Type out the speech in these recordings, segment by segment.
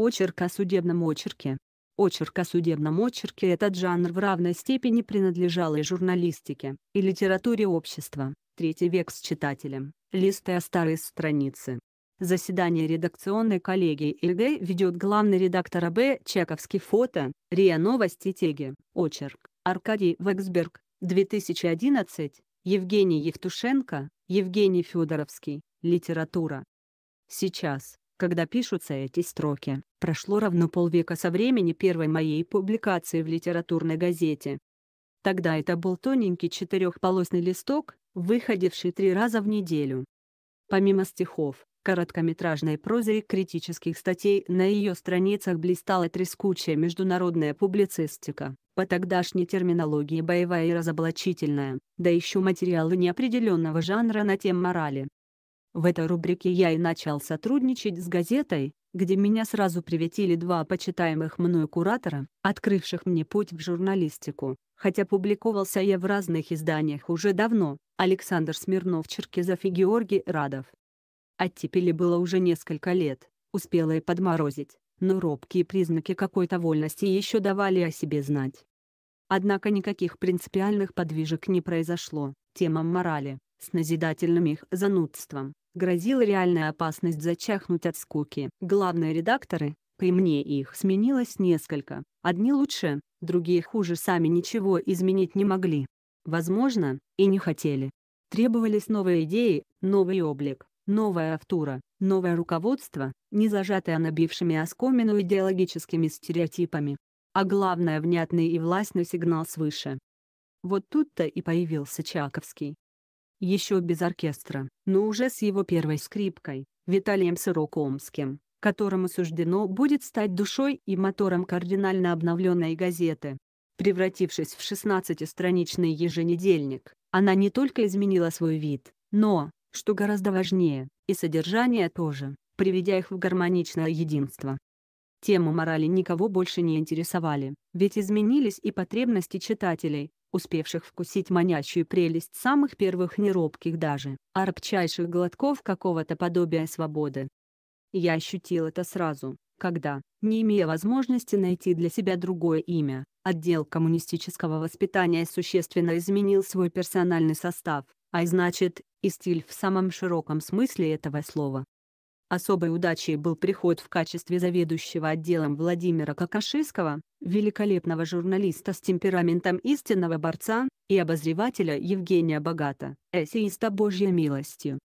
Очерк о судебном очерке. Очерк о судебном очерке этот жанр в равной степени принадлежал и журналистике, и литературе общества, третий век с читателем, листая старые страницы. Заседание редакционной коллегии ИГ ведет главный редактор АБ Чековский фото, РИА Новости Теги, очерк, Аркадий Вексберг, 2011, Евгений Евтушенко, Евгений Федоровский, литература. Сейчас, когда пишутся эти строки. Прошло равно полвека со времени первой моей публикации в литературной газете. Тогда это был тоненький четырехполосный листок, выходивший три раза в неделю. Помимо стихов, короткометражной прозы и критических статей на ее страницах блистала трескучая международная публицистика, по тогдашней терминологии боевая и разоблачительная, да еще материалы неопределенного жанра на тем морали, в этой рубрике я и начал сотрудничать с газетой, где меня сразу приветили два почитаемых мною куратора, открывших мне путь в журналистику. Хотя публиковался я в разных изданиях уже давно, Александр Смирнов Черкизов и Георгий Радов. Оттепели было уже несколько лет, успела и подморозить, но робкие признаки какой-то вольности еще давали о себе знать. Однако никаких принципиальных подвижек не произошло, темам морали, с назидательным их занудством, грозила реальная опасность зачахнуть от скуки. Главные редакторы, при мне их сменилось несколько, одни лучше, другие хуже сами ничего изменить не могли. Возможно, и не хотели. Требовались новые идеи, новый облик, новая автура, новое руководство, не зажатое набившими оскомину идеологическими стереотипами. А главное внятный и властный сигнал свыше. Вот тут-то и появился Чаковский, еще без оркестра, но уже с его первой скрипкой, Виталием Сырокомским, которому суждено будет стать душой и мотором кардинально обновленной газеты. Превратившись в 16-страничный еженедельник, она не только изменила свой вид, но, что гораздо важнее, и содержание тоже, приведя их в гармоничное единство. Тему морали никого больше не интересовали, ведь изменились и потребности читателей, успевших вкусить манящую прелесть самых первых неробких даже, арбчайших глотков какого-то подобия свободы. Я ощутил это сразу, когда, не имея возможности найти для себя другое имя, отдел коммунистического воспитания существенно изменил свой персональный состав, а значит, и стиль в самом широком смысле этого слова. Особой удачей был приход в качестве заведующего отделом Владимира Какашинского, великолепного журналиста с темпераментом истинного борца и обозревателя Евгения Богата, эссеиста Божьей милостью.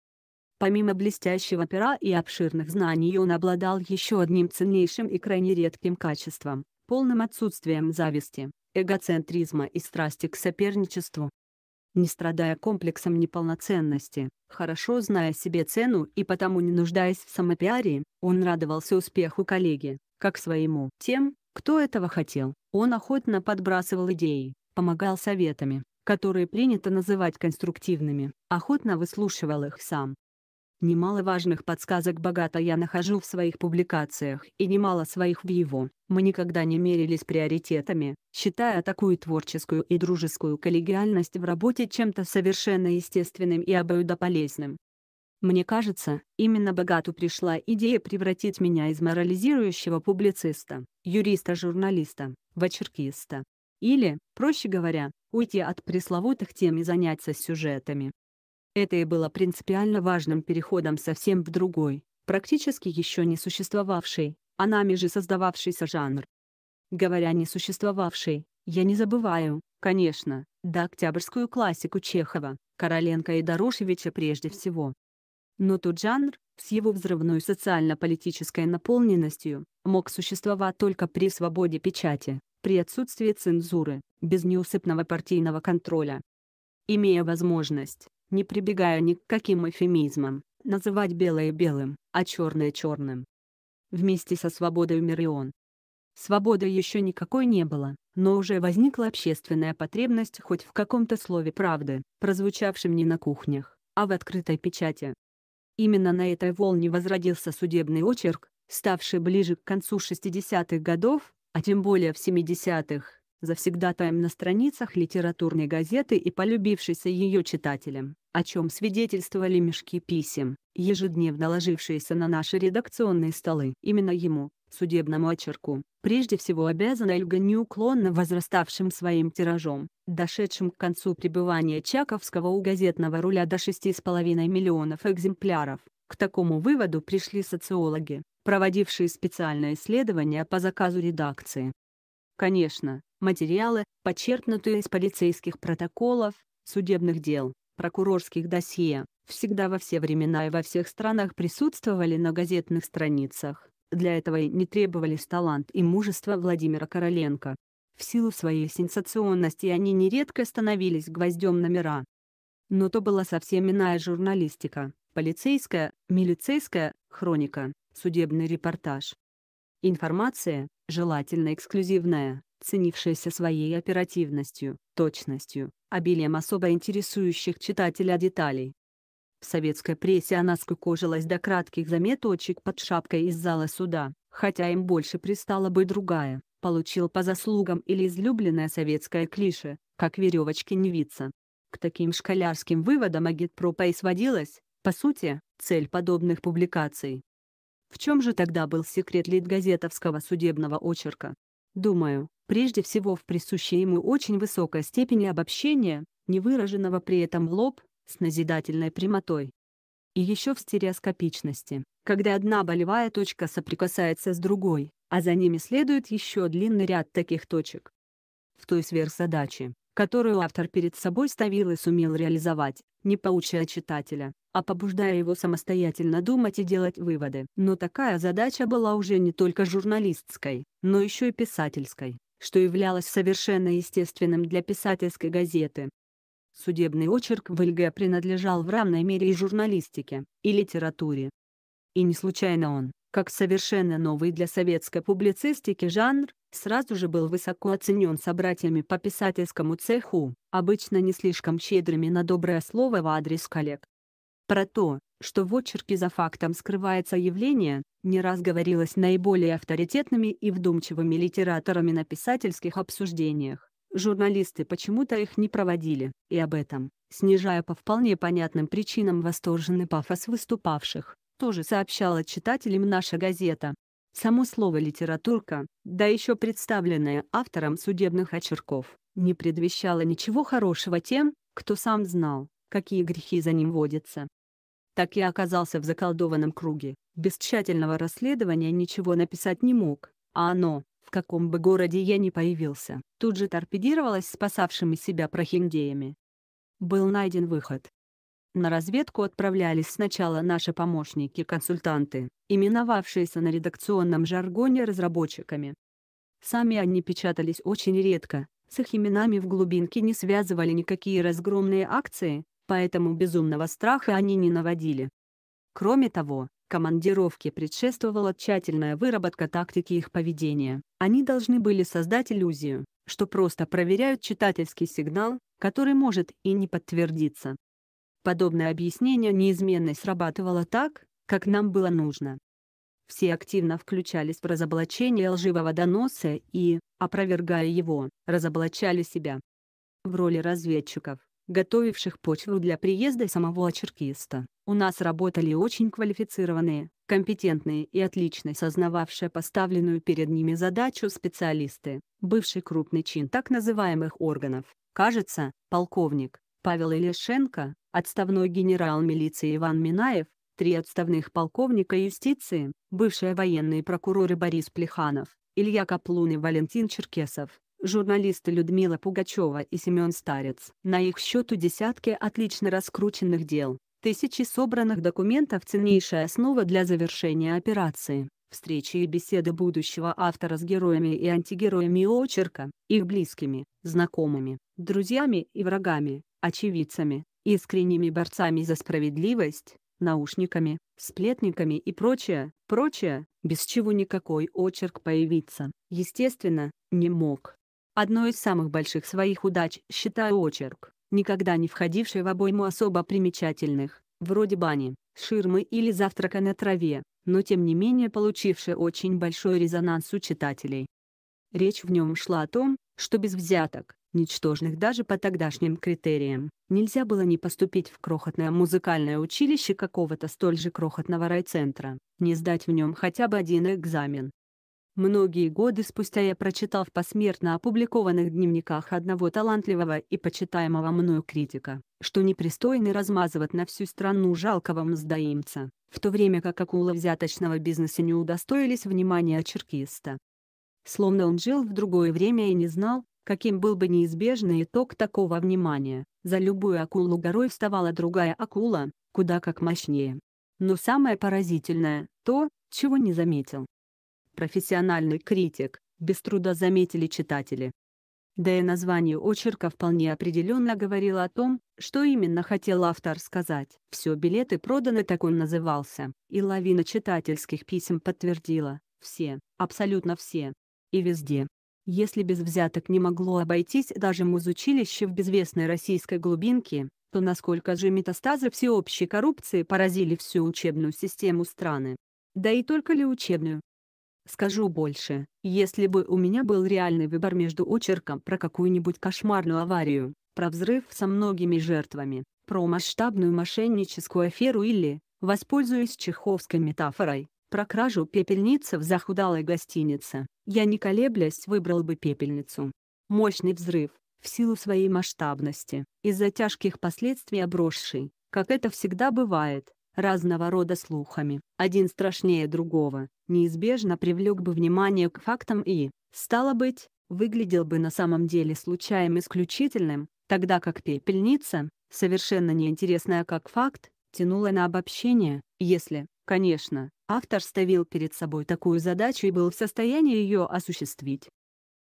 Помимо блестящего пера и обширных знаний он обладал еще одним ценнейшим и крайне редким качеством – полным отсутствием зависти, эгоцентризма и страсти к соперничеству. Не страдая комплексом неполноценности, хорошо зная себе цену и потому не нуждаясь в самопиаре, он радовался успеху коллеги, как своему, тем, кто этого хотел, он охотно подбрасывал идеи, помогал советами, которые принято называть конструктивными, охотно выслушивал их сам. Немало важных подсказок богато я нахожу в своих публикациях и немало своих в его. Мы никогда не мерились приоритетами, считая такую творческую и дружескую коллегиальность в работе чем-то совершенно естественным и обоюдополезным. Мне кажется, именно Богату пришла идея превратить меня из морализирующего публициста, юриста-журналиста, в очеркиста. Или, проще говоря, уйти от пресловутых тем и заняться сюжетами. Это и было принципиально важным переходом совсем в другой, практически еще не существовавший, а нами же создававшийся жанр. Говоря «не существовавший», я не забываю, конечно, до октябрьскую классику Чехова, Короленко и Дорошевича прежде всего, но тот жанр, с его взрывной социально-политической наполненностью, мог существовать только при свободе печати, при отсутствии цензуры, без неусыпного партийного контроля. Имея возможность, не прибегая ни к каким эфемизмам, называть белое белым, а черное черным. Вместе со свободой Мирион. Свободы еще никакой не было, но уже возникла общественная потребность хоть в каком-то слове правды, прозвучавшем не на кухнях, а в открытой печати. Именно на этой волне возродился судебный очерк, ставший ближе к концу 60-х годов, а тем более в 70-х, завсегдатаем на страницах литературной газеты и полюбившийся ее читателям, о чем свидетельствовали мешки писем, ежедневно ложившиеся на наши редакционные столы. Именно ему, судебному очерку, прежде всего обязана Эльга неуклонно возраставшим своим тиражом, дошедшим к концу пребывания Чаковского у газетного руля до 6,5 миллионов экземпляров. К такому выводу пришли социологи, проводившие специальное исследование по заказу редакции. Конечно, материалы, подчеркнутые из полицейских протоколов, судебных дел, прокурорских досье, всегда во все времена и во всех странах присутствовали на газетных страницах для этого и не требовались талант и мужество Владимира Короленко. В силу своей сенсационности они нередко становились гвоздем номера. Но то была совсем иная журналистика, полицейская, милицейская, хроника, судебный репортаж. Информация, желательно эксклюзивная, ценившаяся своей оперативностью, точностью, обилием особо интересующих читателя деталей, в советской прессе она скукожилась до кратких заметочек под шапкой из зала суда, хотя им больше пристала бы другая, получил по заслугам или излюбленное советское клише, как веревочки не виться. К таким школярским выводам агитпропа и сводилась, по сути, цель подобных публикаций. В чем же тогда был секрет литгазетовского судебного очерка? Думаю, прежде всего в присущей ему очень высокой степени обобщения, невыраженного при этом в лоб, с назидательной прямотой. И еще в стереоскопичности, когда одна болевая точка соприкасается с другой, а за ними следует еще длинный ряд таких точек. В той сверхзадаче, которую автор перед собой ставил и сумел реализовать, не поучая читателя, а побуждая его самостоятельно думать и делать выводы. Но такая задача была уже не только журналистской, но еще и писательской, что являлось совершенно естественным для писательской газеты. Судебный очерк в ЛГ принадлежал в равной мере и журналистике, и литературе. И не случайно он, как совершенно новый для советской публицистики жанр, сразу же был высоко оценен собратьями по писательскому цеху, обычно не слишком щедрыми на доброе слово в адрес коллег. Про то, что в очерке за фактом скрывается явление, не раз говорилось наиболее авторитетными и вдумчивыми литераторами на писательских обсуждениях. Журналисты почему-то их не проводили, и об этом, снижая по вполне понятным причинам восторженный пафос выступавших, тоже сообщала читателям наша газета. Само слово «литературка», да еще представленное автором судебных очерков, не предвещало ничего хорошего тем, кто сам знал, какие грехи за ним водятся. Так и оказался в заколдованном круге, без тщательного расследования ничего написать не мог, а оно, в каком бы городе я ни появился, тут же торпедировалась спасавшими себя прохиндеями. Был найден выход. На разведку отправлялись сначала наши помощники-консультанты, именовавшиеся на редакционном жаргоне разработчиками. Сами они печатались очень редко, с их именами в глубинке не связывали никакие разгромные акции, поэтому безумного страха они не наводили. Кроме того, Командировке предшествовала тщательная выработка тактики их поведения. Они должны были создать иллюзию, что просто проверяют читательский сигнал, который может и не подтвердиться. Подобное объяснение неизменно срабатывало так, как нам было нужно. Все активно включались в разоблачение лживого доноса и, опровергая его, разоблачали себя. В роли разведчиков, готовивших почву для приезда самого очеркиста, у нас работали очень квалифицированные, компетентные и отлично сознававшие поставленную перед ними задачу специалисты, бывший крупный чин так называемых органов. Кажется, полковник Павел Илешенко, отставной генерал милиции Иван Минаев, три отставных полковника юстиции, бывшие военные прокуроры Борис Плеханов, Илья Каплун и Валентин Черкесов, журналисты Людмила Пугачева и Семен Старец. На их счету десятки отлично раскрученных дел, Тысячи собранных документов – ценнейшая основа для завершения операции, встречи и беседы будущего автора с героями и антигероями очерка, их близкими, знакомыми, друзьями и врагами, очевидцами, искренними борцами за справедливость, наушниками, сплетниками и прочее, прочее, без чего никакой очерк появиться, естественно, не мог. Одной из самых больших своих удач считаю очерк, никогда не входившей в обойму особо примечательных, вроде бани, ширмы или завтрака на траве, но тем не менее получившая очень большой резонанс у читателей. Речь в нем шла о том, что без взяток, ничтожных даже по тогдашним критериям, нельзя было не поступить в крохотное музыкальное училище какого-то столь же крохотного райцентра, не сдать в нем хотя бы один экзамен, Многие годы спустя я прочитал в посмертно опубликованных дневниках одного талантливого и почитаемого мною критика, что непристойно размазывать на всю страну жалкого мздоимца, в то время как акула взяточного бизнеса не удостоились внимания черкиста. Словно он жил в другое время и не знал, каким был бы неизбежный итог такого внимания, за любую акулу горой вставала другая акула, куда как мощнее. Но самое поразительное – то, чего не заметил, профессиональный критик, без труда заметили читатели. Да и название очерка вполне определенно говорило о том, что именно хотел автор сказать. «Все билеты проданы» так он назывался, и лавина читательских писем подтвердила, все, абсолютно все. И везде. Если без взяток не могло обойтись даже музучилище в безвестной российской глубинке, то насколько же метастазы всеобщей коррупции поразили всю учебную систему страны. Да и только ли учебную? Скажу больше, если бы у меня был реальный выбор между очерком про какую-нибудь кошмарную аварию, про взрыв со многими жертвами, про масштабную мошенническую аферу или, воспользуясь чеховской метафорой, про кражу пепельницы в захудалой гостинице, я не колеблясь выбрал бы пепельницу. Мощный взрыв, в силу своей масштабности, из-за тяжких последствий обросший, как это всегда бывает, разного рода слухами, один страшнее другого, неизбежно привлек бы внимание к фактам и, стало быть, выглядел бы на самом деле случаем исключительным, тогда как пепельница, совершенно неинтересная как факт, тянула на обобщение, если, конечно, автор ставил перед собой такую задачу и был в состоянии ее осуществить.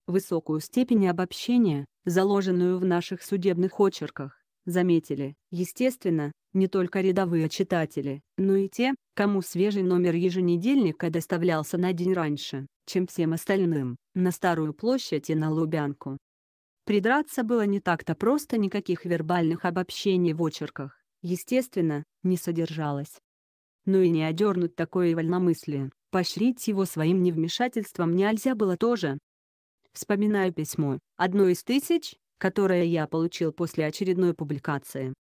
Высокую степень обобщения, заложенную в наших судебных очерках, заметили, естественно, не только рядовые читатели, но и те, кому свежий номер еженедельника доставлялся на день раньше, чем всем остальным, на Старую площадь и на Лубянку. Придраться было не так-то просто никаких вербальных обобщений в очерках, естественно, не содержалось. Но и не одернуть такое вольномыслие, поощрить его своим невмешательством нельзя было тоже. Вспоминаю письмо, одно из тысяч, которое я получил после очередной публикации.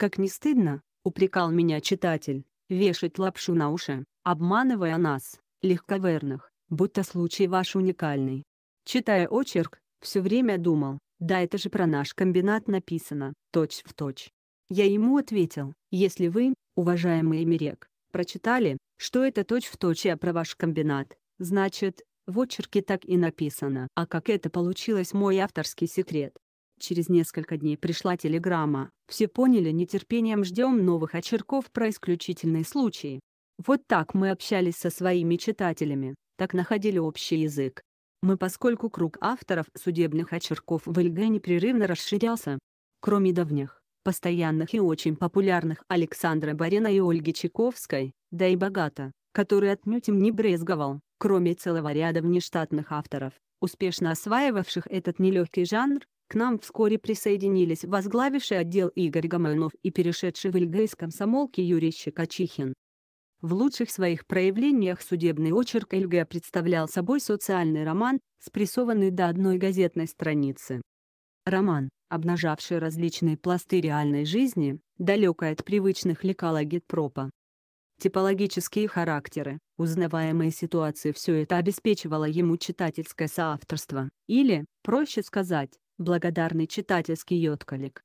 Как не стыдно, упрекал меня читатель, вешать лапшу на уши, обманывая нас, легковерных, будто случай ваш уникальный. Читая очерк, все время думал, да это же про наш комбинат написано, точь в точь. Я ему ответил, если вы, уважаемый Эмерек, прочитали, что это точь в точь я про ваш комбинат, значит, в очерке так и написано. А как это получилось мой авторский секрет. Через несколько дней пришла телеграмма. Все поняли, нетерпением ждем новых очерков про исключительные случаи. Вот так мы общались со своими читателями, так находили общий язык. Мы поскольку круг авторов судебных очерков в Ильге непрерывно расширялся. Кроме давних, постоянных и очень популярных Александра Барина и Ольги Чайковской, да и Богата, который отнюдь им не брезговал, кроме целого ряда внештатных авторов, успешно осваивавших этот нелегкий жанр, к нам вскоре присоединились возглавивший отдел Игорь Гамальнов и перешедший в ИЛГ из комсомолки Юрий Щекочихин. В лучших своих проявлениях судебный очерк ИЛГ представлял собой социальный роман, спрессованный до одной газетной страницы. Роман, обнажавший различные пласты реальной жизни, далекой от привычных лекал агитпропа. Типологические характеры, узнаваемые ситуации – все это обеспечивало ему читательское соавторство, или, проще сказать, благодарный читательский йодколик.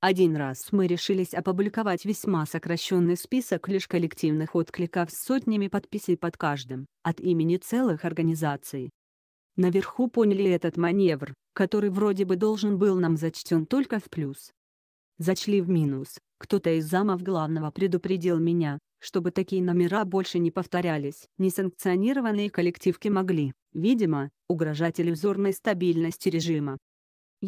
Один раз мы решились опубликовать весьма сокращенный список лишь коллективных откликов с сотнями подписей под каждым, от имени целых организаций. Наверху поняли этот маневр, который вроде бы должен был нам зачтен только в плюс. Зачли в минус, кто-то из замов главного предупредил меня, чтобы такие номера больше не повторялись. Несанкционированные коллективки могли, видимо, угрожать иллюзорной стабильности режима.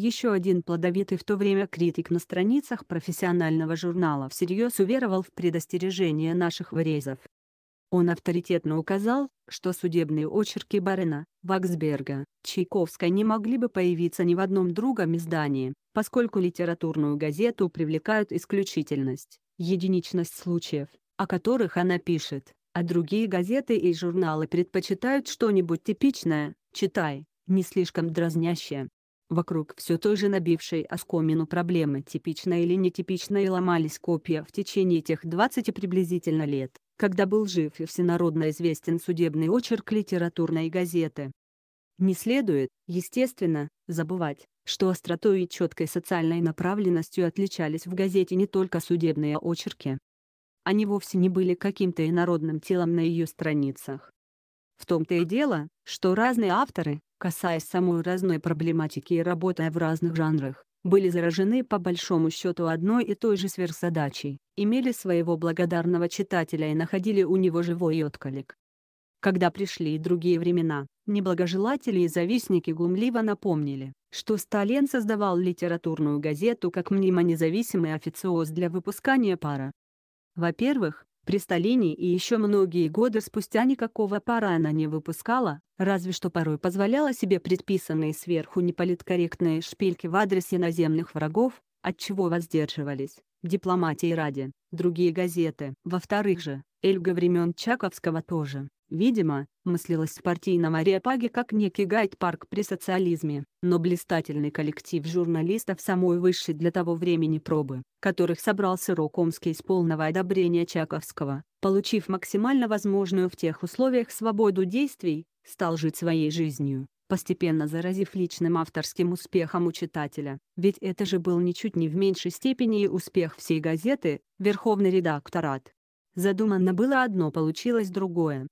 Еще один плодовитый в то время критик на страницах профессионального журнала всерьез уверовал в предостережение наших врезов. Он авторитетно указал, что судебные очерки Барена, Ваксберга, Чайковской не могли бы появиться ни в одном другом издании, поскольку литературную газету привлекают исключительность, единичность случаев, о которых она пишет, а другие газеты и журналы предпочитают что-нибудь типичное, читай, не слишком дразнящее, Вокруг все той же набившей оскомину проблемы типично или нетипично и ломались копья в течение тех 20 приблизительно лет, когда был жив и всенародно известен судебный очерк литературной газеты. Не следует, естественно, забывать, что остротой и четкой социальной направленностью отличались в газете не только судебные очерки. Они вовсе не были каким-то инородным телом на ее страницах. В том-то и дело, что разные авторы, касаясь самой разной проблематики и работая в разных жанрах, были заражены по большому счету одной и той же сверхзадачей, имели своего благодарного читателя и находили у него живой отклик. Когда пришли другие времена, неблагожелатели и завистники гумливо напомнили, что Сталин создавал литературную газету как мнимо независимый официоз для выпускания пара. Во-первых, при Сталине и еще многие годы спустя никакого пара она не выпускала, разве что порой позволяла себе предписанные сверху неполиткорректные шпильки в адрес наземных врагов, от чего воздерживались, дипломатии ради, другие газеты. Во-вторых же, Эльга времен Чаковского тоже Видимо, мыслилась в Мария Паги как некий гайд-парк при социализме, но блистательный коллектив журналистов самой высшей для того времени пробы, которых собрался Рокомский с полного одобрения Чаковского, получив максимально возможную в тех условиях свободу действий, стал жить своей жизнью, постепенно заразив личным авторским успехом у читателя, ведь это же был ничуть не в меньшей степени и успех всей газеты, Верховный редакторат. Задуманно было одно получилось другое,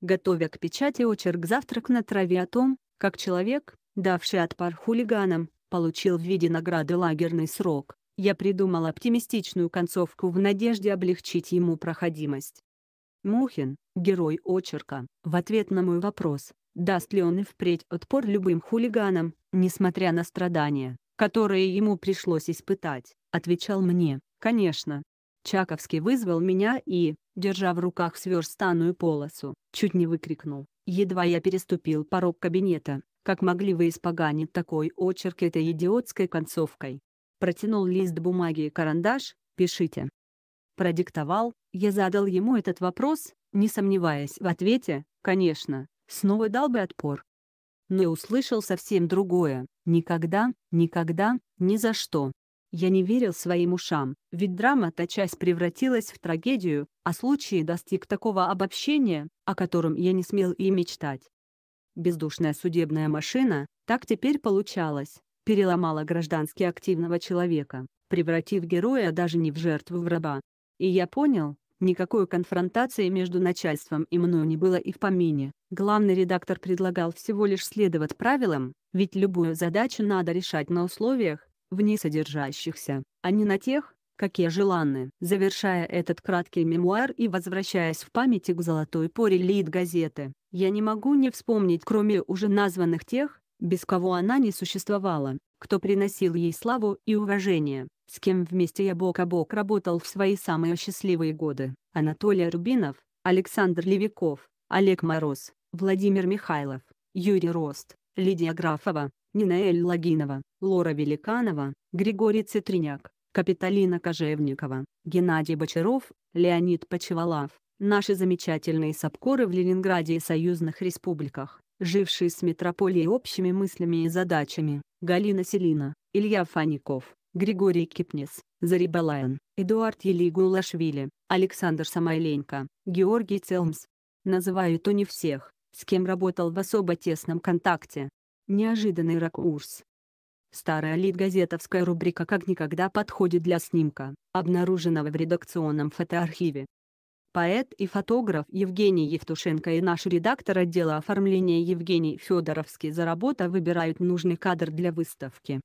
готовя к печати очерк «Завтрак на траве» о том, как человек, давший отпор хулиганам, получил в виде награды лагерный срок. Я придумал оптимистичную концовку в надежде облегчить ему проходимость. Мухин, герой очерка, в ответ на мой вопрос, даст ли он и впредь отпор любым хулиганам, несмотря на страдания, которые ему пришлось испытать, отвечал мне, конечно. Чаковский вызвал меня и, держа в руках сверстанную полосу, чуть не выкрикнул. Едва я переступил порог кабинета, как могли вы испоганить такой очерк этой идиотской концовкой. Протянул лист бумаги и карандаш, пишите. Продиктовал, я задал ему этот вопрос, не сомневаясь в ответе, конечно, снова дал бы отпор. Но услышал совсем другое, никогда, никогда, ни за что. Я не верил своим ушам, ведь драма то часть превратилась в трагедию, а случай достиг такого обобщения, о котором я не смел и мечтать. Бездушная судебная машина, так теперь получалось, переломала граждански активного человека, превратив героя даже не в жертву в раба. И я понял, никакой конфронтации между начальством и мною не было и в помине. Главный редактор предлагал всего лишь следовать правилам, ведь любую задачу надо решать на условиях, вне содержащихся, а не на тех, какие желанны. Завершая этот краткий мемуар и возвращаясь в памяти к золотой поре лид газеты, я не могу не вспомнить кроме уже названных тех, без кого она не существовала, кто приносил ей славу и уважение, с кем вместе я бок о бок работал в свои самые счастливые годы. Анатолий Рубинов, Александр Левиков, Олег Мороз, Владимир Михайлов, Юрий Рост, Лидия Графова, Нинаэль Лагинова. Лора Великанова, Григорий Цитриняк, Капиталина Кожевникова, Геннадий Бочаров, Леонид Почевалав, наши замечательные сапкоры в Ленинграде и союзных республиках, жившие с метрополией общими мыслями и задачами, Галина Селина, Илья Фаников, Григорий Кипнис, Зарибалаян, Эдуард Елигулашвили, Александр Самойленко, Георгий Целмс. Называю то не всех, с кем работал в особо тесном контакте. Неожиданный ракурс. Старая литгазетовская рубрика как никогда подходит для снимка, обнаруженного в редакционном фотоархиве. Поэт и фотограф Евгений Евтушенко и наш редактор отдела оформления Евгений Федоровский за работа выбирают нужный кадр для выставки.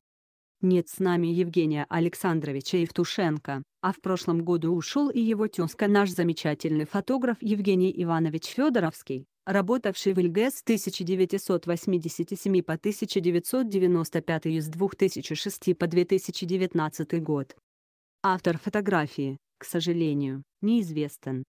Нет с нами Евгения Александровича Евтушенко, а в прошлом году ушел и его тезка наш замечательный фотограф Евгений Иванович Федоровский, работавший в ИЛГЭС с 1987 по 1995 и с 2006 по 2019 год. Автор фотографии, к сожалению, неизвестен.